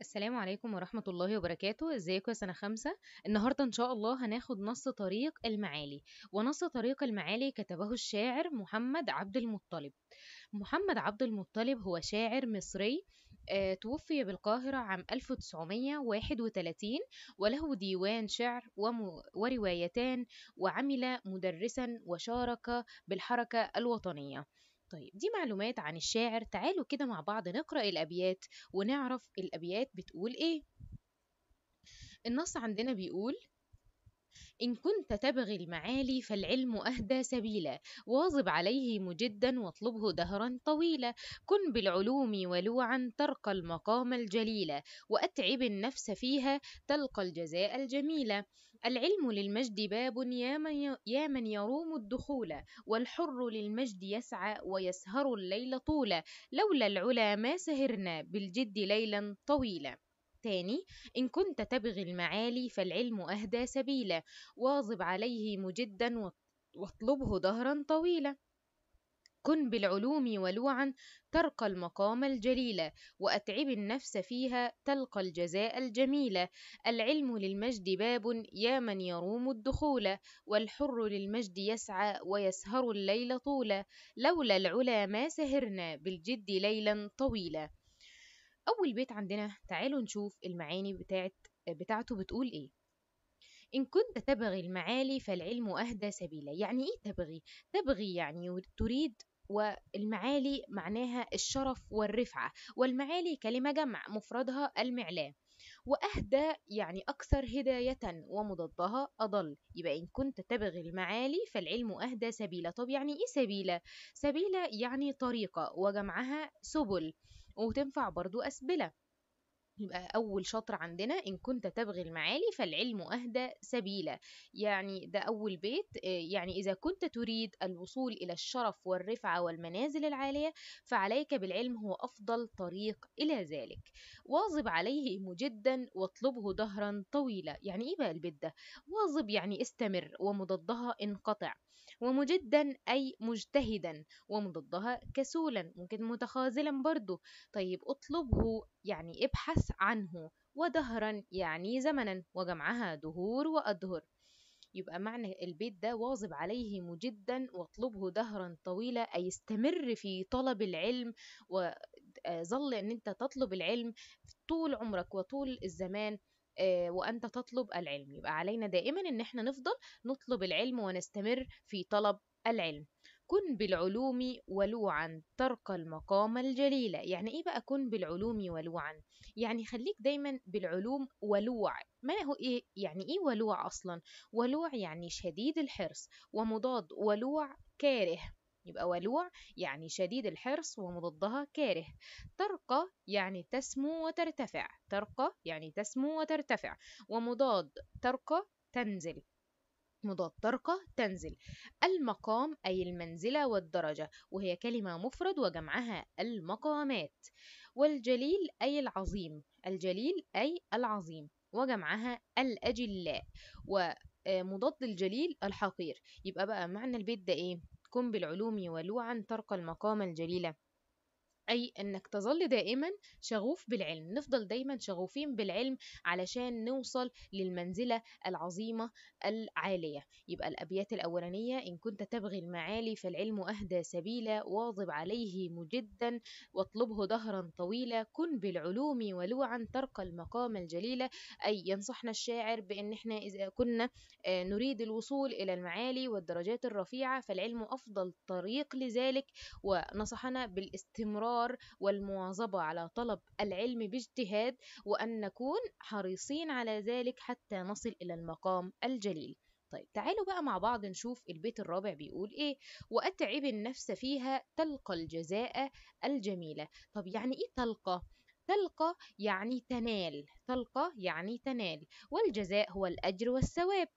السلام عليكم ورحمة الله وبركاته ازيكم يا سنة خمسة النهاردة ان شاء الله هناخد نص طريق المعالي ونص طريق المعالي كتبه الشاعر محمد عبد المطلب محمد عبد المطلب هو شاعر مصري آه، توفي بالقاهرة عام 1931 وله ديوان شعر وروايتان وعمل مدرسا وشارك بالحركة الوطنية طيب دي معلومات عن الشاعر تعالوا كده مع بعض نقرأ الأبيات ونعرف الأبيات بتقول إيه النص عندنا بيقول إن كنت تبغي المعالي فالعلم أهدى سبيلا واظب عليه مجدا واطلبه دهرا طويلا كن بالعلوم ولوعا ترقى المقام الجليلا وأتعب النفس فيها تلقى الجزاء الجميلة العلم للمجد باب يا من, يا من يروم الدخول والحر للمجد يسعى ويسهر الليل طولا لولا العلا ما سهرنا بالجد ليلا طويلا ثاني إن كنت تبغي المعالي فالعلم أهدى سبيلا واظب عليه مجدا واطلبه دهرا طويلا كن بالعلوم ولوعا ترقى المقام الجليل وأتعب النفس فيها تلقى الجزاء الجميل العلم للمجد باب يا من يروم الدخول والحر للمجد يسعى ويسهر الليل طولا لولا العلا ما سهرنا بالجد ليلا طويلا أول بيت عندنا تعالوا نشوف المعاني بتاعت بتاعته بتقول إيه إن كنت تبغي المعالي فالعلم أهدى سبيلا يعني إيه تبغي؟ تبغي يعني تريد والمعالي معناها الشرف والرفعة والمعالي كلمة جمع مفردها المعلاه وأهدى يعني أكثر هداية ومضادها أضل يبقى إن كنت تبغي المعالي فالعلم أهدى سبيلا طب يعني إيه سبيلا؟ سبيلا يعني طريقة وجمعها سبل وتنفع برضو أسبلة يبقى أول شطر عندنا إن كنت تبغي المعالي فالعلم أهدى سبيلا يعني ده أول بيت آه، يعني إذا كنت تريد الوصول إلى الشرف والرفعة والمنازل العالية فعليك بالعلم هو أفضل طريق إلى ذلك واظب عليه مجدا واطلبه دهرا طويلا يعني إيه بقى البيت ده واظب يعني استمر ومضدها انقطع ومجدا أي مجتهدا ومضدها كسولا ممكن متخاذلا برضه طيب اطلبه يعني ابحث البحث عنه ودهرا يعني زمنا وجمعها دهور وأدهر يبقى معنى البيت ده واظب عليه مجدا واطلبه دهرا طويلا أي استمر في طلب العلم وظل آه، أن أنت تطلب العلم طول عمرك وطول الزمان آه، وأنت تطلب العلم يبقى علينا دائما أن احنا نفضل نطلب العلم ونستمر في طلب العلم كن بالعلوم ولوعا ترقى المقام الجليل يعني إيه بقى كن بالعلوم ولوعا يعني خليك دايما بالعلوم ولوع ما هو إيه يعني إيه ولوع أصلا ولوع يعني شديد الحرص ومضاد ولوع كاره يبقى ولوع يعني شديد الحرص ومضادها كاره ترقى يعني تسمو وترتفع ترقى يعني تسمو وترتفع ومضاد ترقى تنزل مضاد طرقة تنزل المقام أي المنزلة والدرجة وهي كلمة مفرد وجمعها المقامات والجليل أي العظيم الجليل أي العظيم وجمعها الأجلاء ومضاد الجليل الحقير يبقى بقى معنى البيت ده إيه؟ كن بالعلوم ولوعا ترقى المقام الجليلة أي أنك تظل دائما شغوف بالعلم نفضل دايما شغوفين بالعلم علشان نوصل للمنزلة العظيمة العالية يبقى الأبيات الأولانية إن كنت تبغي المعالي فالعلم أهدى سبيلا واظب عليه مجدا واطلبه دهرا طويلا كن بالعلوم ولوعا ترقى المقام الجليلة أي ينصحنا الشاعر بأن احنا إذا كنا آه، نريد الوصول إلى المعالي والدرجات الرفيعة فالعلم أفضل طريق لذلك ونصحنا بالاستمرار الإصرار والمواظبة على طلب العلم باجتهاد وأن نكون حريصين على ذلك حتى نصل إلى المقام الجليل طيب تعالوا بقى مع بعض نشوف البيت الرابع بيقول ايه واتعب النفس فيها تلقى الجزاء الجميله طب يعني ايه تلقى تلقى يعني تنال تلقى يعني تنال والجزاء هو الأجر والثواب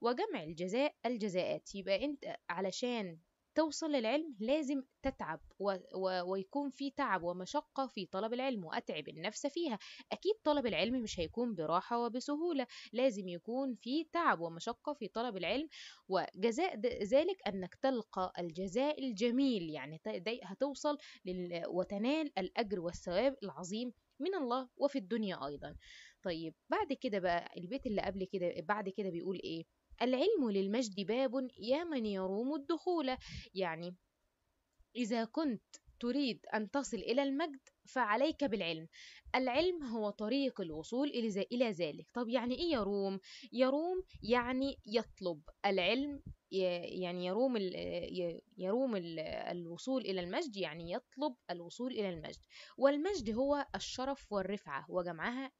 وجمع الجزاء الجزاءات يبقى أنت علشان توصل للعلم لازم تتعب و... و... ويكون في تعب ومشقة في طلب العلم وأتعب النفس فيها أكيد طلب العلم مش هيكون براحة وبسهولة لازم يكون في تعب ومشقة في طلب العلم وجزاء ذلك أنك تلقى الجزاء الجميل يعني هتوصل لل... وتنال الأجر والثواب العظيم من الله وفي الدنيا أيضا طيب بعد كده بقى البيت اللي قبل كده بعد كده بيقول إيه العلم للمجد باب يا من يروم الدخول يعني إذا كنت تريد أن تصل إلى المجد فعليك بالعلم العلم هو طريق الوصول إلى ذلك طب يعني إيه يروم؟ يروم يعني يطلب العلم يعني يروم يروم الوصول إلى المجد يعني يطلب الوصول إلى المجد والمجد هو الشرف والرفعة وجمعها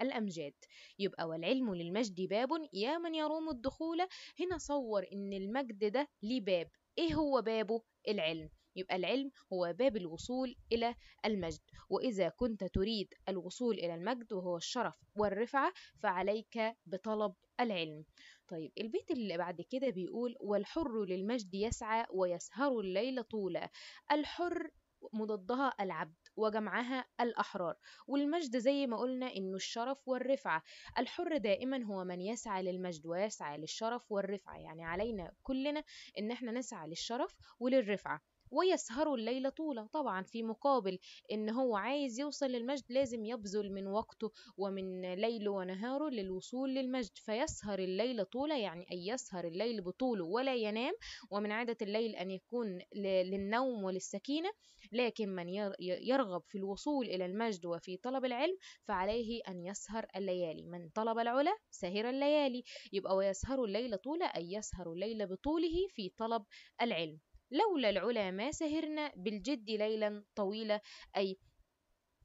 الأمجاد يبقى والعلم للمجد باب يا من يروم الدخول هنا صور إن المجد ده ليه باب إيه هو بابه؟ العلم يبقى العلم هو باب الوصول إلى المجد وإذا كنت تريد الوصول إلى المجد وهو الشرف والرفعة فعليك بطلب العلم طيب البيت اللي بعد كده بيقول والحر للمجد يسعى ويسهر الليل طولا الحر مضادها العبد وجمعها الأحرار والمجد زي ما قلنا إنه الشرف والرفعة الحر دائما هو من يسعى للمجد ويسعى للشرف والرفعة يعني علينا كلنا إن احنا نسعى للشرف وللرفعة ويسهروا الليل طولا طبعا في مقابل ان هو عايز يوصل للمجد لازم يبذل من وقته ومن ليله ونهاره للوصول للمجد فيسهر الليل طولا يعني أن يسهر الليل بطوله ولا ينام ومن عادة الليل أن يكون للنوم وللسكينة لكن من يرغب في الوصول إلى المجد وفي طلب العلم فعليه أن يسهر الليالي من طلب العلا سهر الليالي يبقى ويسهر الليل طولا أي يسهر الليل بطوله في طلب العلم لولا العلا ما سهرنا بالجد ليلا طويلة أي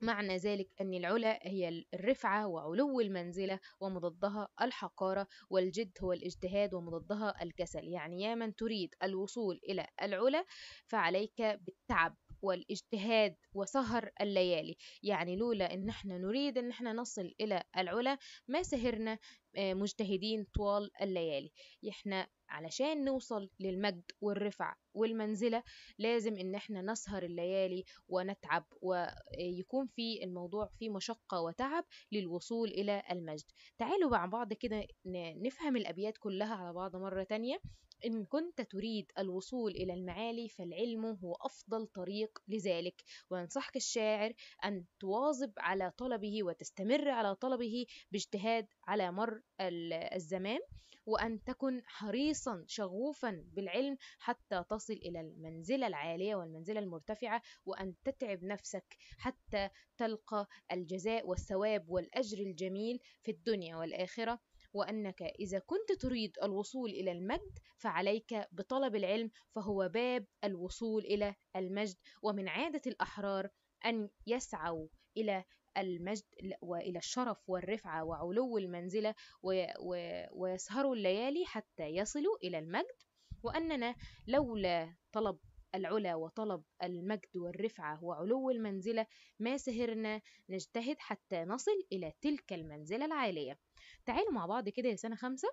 معنى ذلك أن العلا هي الرفعة وعلو المنزلة ومضادها الحقارة والجد هو الاجتهاد ومضادها الكسل يعني يا من تريد الوصول إلى العلا فعليك بالتعب والاجتهاد وسهر الليالي يعني لولا ان احنا نريد ان احنا نصل الى العلا ما سهرنا آه، مجتهدين طوال الليالي احنا علشان نوصل للمجد والرفع والمنزلة لازم ان احنا نسهر الليالي ونتعب ويكون في الموضوع في مشقة وتعب للوصول الى المجد تعالوا مع بعض كده نفهم الابيات كلها على بعض مرة تانية إن كنت تريد الوصول إلى المعالي فالعلم هو أفضل طريق لذلك وينصحك الشاعر أن تواظب على طلبه وتستمر على طلبه باجتهاد على مر الزمان وأن تكن حريصا شغوفا بالعلم حتى تصل إلى المنزلة العالية والمنزلة المرتفعة وأن تتعب نفسك حتى تلقى الجزاء والثواب والأجر الجميل في الدنيا والآخرة وأنك إذا كنت تريد الوصول إلى المجد فعليك بطلب العلم فهو باب الوصول إلى المجد ومن عادة الأحرار أن يسعوا إلى المجد وإلى الشرف والرفعة وعلو المنزلة ويسهروا الليالي حتى يصلوا إلى المجد وأننا لولا طلب العلا وطلب المجد والرفعة وعلو المنزلة ما سهرنا نجتهد حتى نصل إلى تلك المنزلة العالية تعالوا مع بعض كده يا سنة خمسة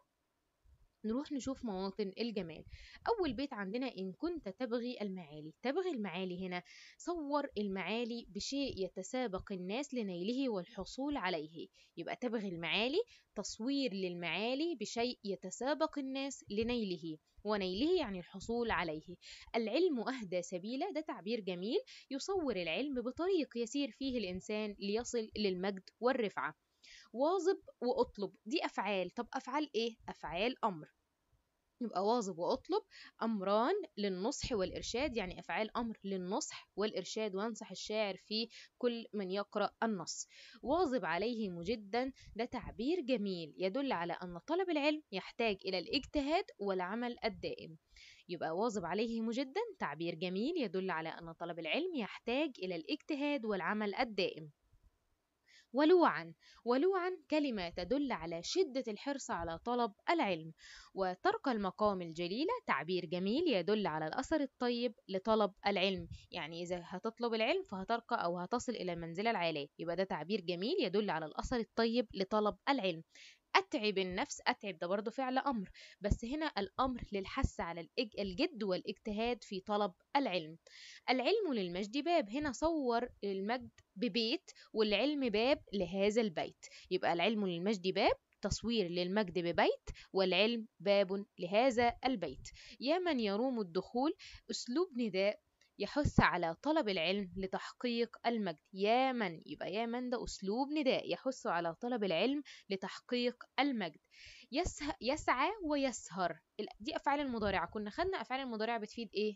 نروح نشوف مواطن الجمال أول بيت عندنا إن كنت تبغي المعالي تبغي المعالي هنا صور المعالي بشيء يتسابق الناس لنيله والحصول عليه يبقى تبغي المعالي تصوير للمعالي بشيء يتسابق الناس لنيله ونيله يعني الحصول عليه العلم أهدى سبيلا ده تعبير جميل يصور العلم بطريق يسير فيه الإنسان ليصل للمجد والرفعة واظب واطلب دي افعال طب افعال ايه افعال امر يبقى واظب واطلب امران للنصح والارشاد يعني افعال امر للنصح والارشاد وانصح الشاعر في كل من يقرا النص واظب عليه مجدا ده تعبير جميل يدل على ان طلب العلم يحتاج الى الاجتهاد والعمل الدائم يبقى واظب عليه مجدا تعبير جميل يدل على ان طلب العلم يحتاج الى الاجتهاد والعمل الدائم ولوعا ولوعا كلمة تدل على شدة الحرص على طلب العلم وترك المقام الجليلة تعبير جميل يدل على الأثر الطيب لطلب العلم يعني إذا هتطلب العلم فهترقى أو هتصل إلى المنزلة العالية يبقى ده تعبير جميل يدل على الأثر الطيب لطلب العلم أتعب النفس أتعب ده برضه فعل أمر بس هنا الأمر للحث على الجد والاجتهاد في طلب العلم العلم للمجد باب هنا صور المجد ببيت والعلم باب لهذا البيت يبقى العلم للمجد باب تصوير للمجد ببيت والعلم باب لهذا البيت يا من يروم الدخول أسلوب نداء يحث على طلب العلم لتحقيق المجد يا من يبقى يا من ده أسلوب نداء يحث على طلب العلم لتحقيق المجد يسعى ويسهر دي أفعال المضارعة كنا خدنا أفعال المضارعة بتفيد إيه؟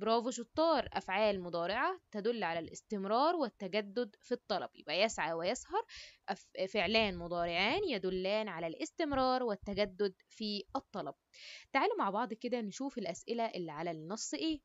برافو شطار أفعال مضارعة تدل على الاستمرار والتجدد في الطلب يبقى يسعى ويسهر فعلان مضارعان يدلان على الاستمرار والتجدد في الطلب تعالوا مع بعض كده نشوف الأسئلة اللي على النص إيه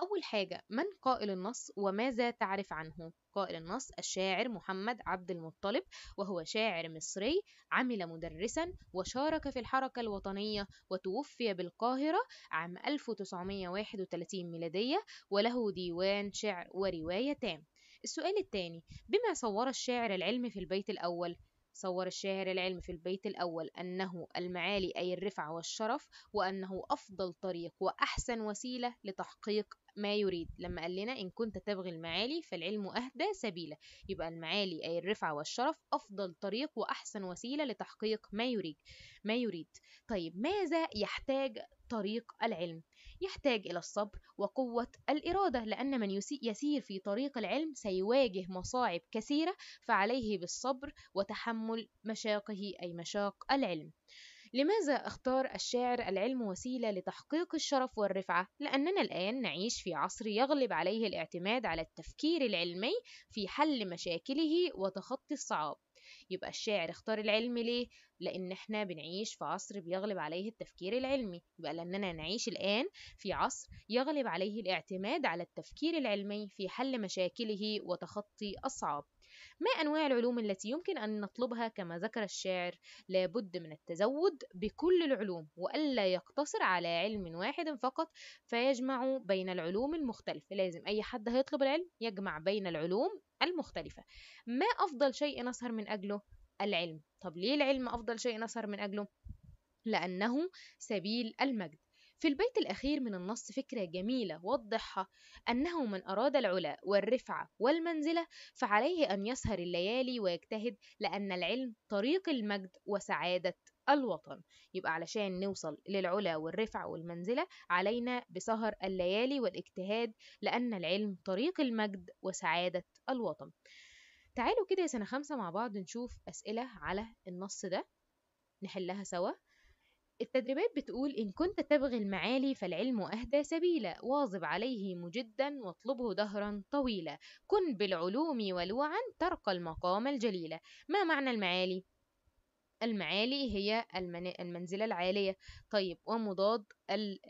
أول حاجة من قائل النص وماذا تعرف عنه؟ قائل النص الشاعر محمد عبد المطلب وهو شاعر مصري عمل مدرسا وشارك في الحركة الوطنية وتوفي بالقاهرة عام 1931 ميلادية وله ديوان شعر ورواية تام السؤال الثاني بما صور الشاعر العلم في البيت الأول صور الشاعر العلم في البيت الأول أنه المعالي أي الرفعة والشرف وأنه أفضل طريق وأحسن وسيلة لتحقيق ما يريد لما قال لنا إن كنت تبغي المعالي فالعلم أهدى سبيلا يبقى المعالي أي الرفعة والشرف أفضل طريق وأحسن وسيلة لتحقيق ما يريد ما يريد طيب ماذا يحتاج طريق العلم يحتاج إلى الصبر وقوة الإرادة لأن من يسير في طريق العلم سيواجه مصاعب كثيرة فعليه بالصبر وتحمل مشاقه أي مشاق العلم لماذا اختار الشاعر العلم وسيلة لتحقيق الشرف والرفعة؟ لأننا الآن نعيش في عصر يغلب عليه الاعتماد على التفكير العلمي في حل مشاكله وتخطي الصعاب يبقى الشاعر اختار العلم ليه لان احنا بنعيش في عصر بيغلب عليه التفكير العلمي يبقى لاننا نعيش الان في عصر يغلب عليه الاعتماد على التفكير العلمي في حل مشاكله وتخطي أصعاب ما انواع العلوم التي يمكن ان نطلبها كما ذكر الشاعر لابد من التزود بكل العلوم والا يقتصر على علم واحد فقط فيجمع بين العلوم المختلفه لازم اي حد هيطلب العلم يجمع بين العلوم المختلفة ما أفضل شيء نسهر من أجله؟ العلم طب ليه العلم أفضل شيء نسهر من أجله؟ لأنه سبيل المجد في البيت الأخير من النص فكرة جميلة وضحها أنه من أراد العلا والرفعة والمنزلة فعليه أن يسهر الليالي ويجتهد لأن العلم طريق المجد وسعادة الوطن يبقى علشان نوصل للعلا والرفع والمنزلة علينا بسهر الليالي والاجتهاد لأن العلم طريق المجد وسعادة الوطن تعالوا كده يا سنة خمسة مع بعض نشوف أسئلة على النص ده نحلها سوا التدريبات بتقول إن كنت تبغي المعالي فالعلم أهدى سبيلا واظب عليه مجدا واطلبه دهرا طويلا كن بالعلوم ولوعا ترقى المقام الجليلة ما معنى المعالي؟ المعالي هي المنزلة العالية طيب ومضاد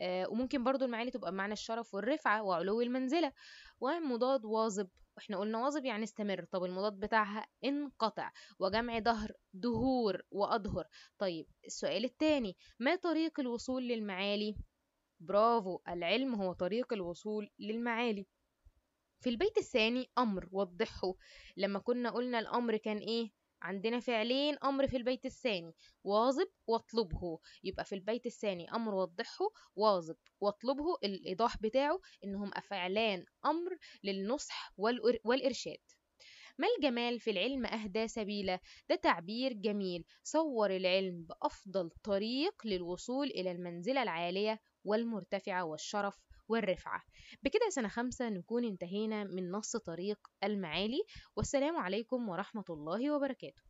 آه، وممكن برضو المعالي تبقى بمعنى الشرف والرفعة وعلو المنزلة ومضاد واظب احنا قلنا واظب يعني استمر طب المضاد بتاعها انقطع وجمع ظهر دهور وأظهر طيب السؤال الثاني ما طريق الوصول للمعالي برافو العلم هو طريق الوصول للمعالي في البيت الثاني أمر وضحه لما كنا قلنا الأمر كان إيه عندنا فعلين امر في البيت الثاني واظب واطلبه يبقى في البيت الثاني امر وضحه واظب واطلبه الايضاح بتاعه انهم فعلان امر للنصح والارشاد ما الجمال في العلم أهدى سبيلا ده تعبير جميل صور العلم بأفضل طريق للوصول إلى المنزلة العالية والمرتفعة والشرف والرفعة بكده سنة خمسة نكون انتهينا من نص طريق المعالي والسلام عليكم ورحمة الله وبركاته